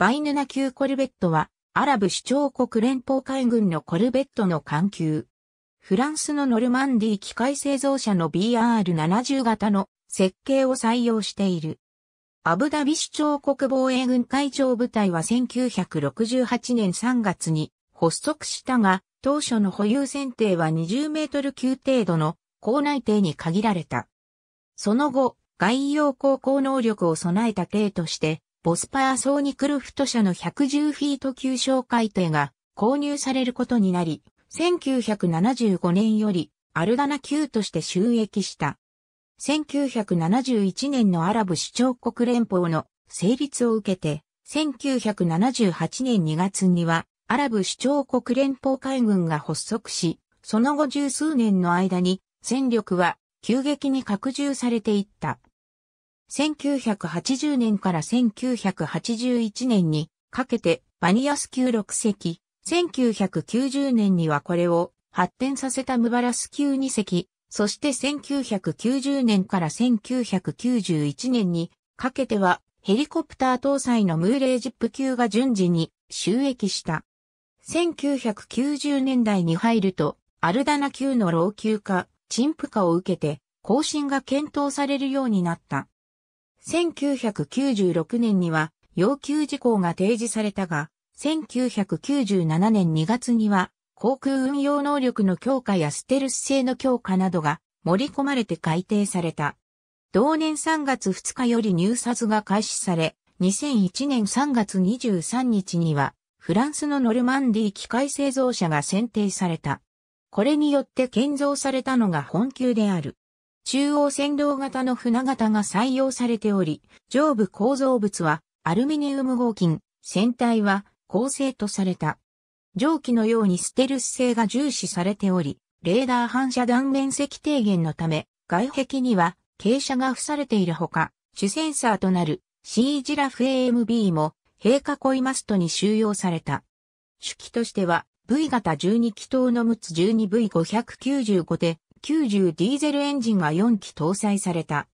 バイヌナ級コルベットは、アラブ首長国連邦海軍のコルベットの艦級。フランスのノルマンディ機械製造者の BR70 型の設計を採用している。アブダビ首長国防衛軍海上部隊は1968年3月に発足したが、当初の保有選定は20メートル級程度の校内艇に限られた。その後、外洋航行能力を備えた艇として、ボスパーソーニクルフト社の110フィート級哨戒艇が購入されることになり、1975年よりアルダナ級として収益した。1971年のアラブ首長国連邦の成立を受けて、1978年2月にはアラブ首長国連邦海軍が発足し、その後十数年の間に戦力は急激に拡充されていった。1980年から1981年にかけてバニアス級6隻、1990年にはこれを発展させたムバラス級2隻、そして1990年から1991年にかけてはヘリコプター搭載のムーレージップ級が順次に収益した。1990年代に入るとアルダナ級の老朽化、陳腐化を受けて更新が検討されるようになった。1996年には要求事項が提示されたが、1997年2月には航空運用能力の強化やステルス性の強化などが盛り込まれて改定された。同年3月2日より入札が開始され、2001年3月23日には、フランスのノルマンディ機械製造者が選定された。これによって建造されたのが本級である。中央線道型の船型が採用されており、上部構造物はアルミニウム合金、船体は構成とされた。蒸気のようにステルス性が重視されており、レーダー反射断面積低減のため、外壁には傾斜が付されているほか、主センサーとなる C ジラフ AMB も閉イマストに収容された。主機としては V 型12気筒のムつ 12V595 で90ディーゼルエンジンが4機搭載された。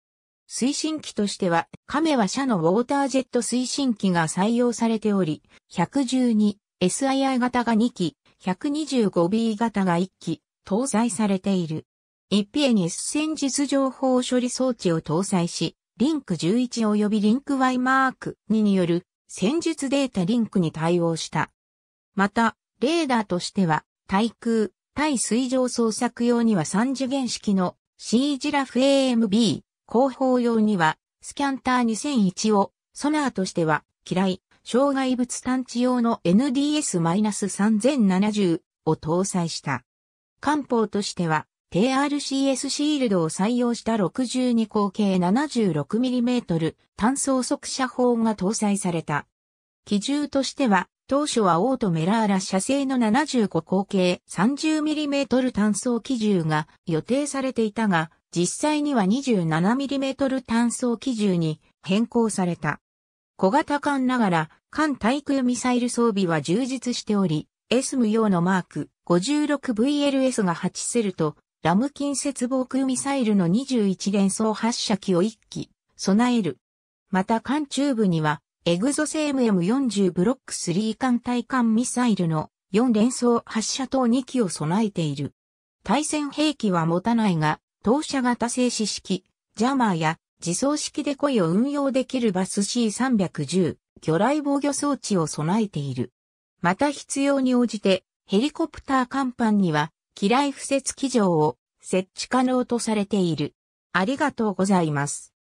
推進機としては、カメは社のウォータージェット推進機が採用されており、112、SII 型が2機、125B 型が1機、搭載されている。一平に S 戦術情報処理装置を搭載し、リンク11及びリンク Y マーク2による戦術データリンクに対応した。また、レーダーとしては、対空、対水上捜索用には3次元式の C ジラフ AMB、広報用にはスキャンター2001をソナーとしては嫌い、障害物探知用の NDS-3070 を搭載した。艦砲としては TRCS シールドを採用した62口径 76mm 単装速射砲が搭載された。機銃としては当初はオートメラーラ社製の75口径 30mm 単装機銃が予定されていたが、実際には 27mm 単装機銃に変更された。小型艦ながら、艦対空ミサイル装備は充実しており、S 無用のマーク 56VLS が8セルと、ラム近接防空ミサイルの21連装発射機を1機備える。また艦中部にはエグゾセーム M40 ブロック3艦対艦ミサイルの4連装発射等2機を備えている。対戦兵器は持たないが、当社型静止式、ジャマーや自走式で声を運用できるバス C310、魚雷防御装置を備えている。また必要に応じて、ヘリコプター甲板には、機雷敷設機場を設置可能とされている。ありがとうございます。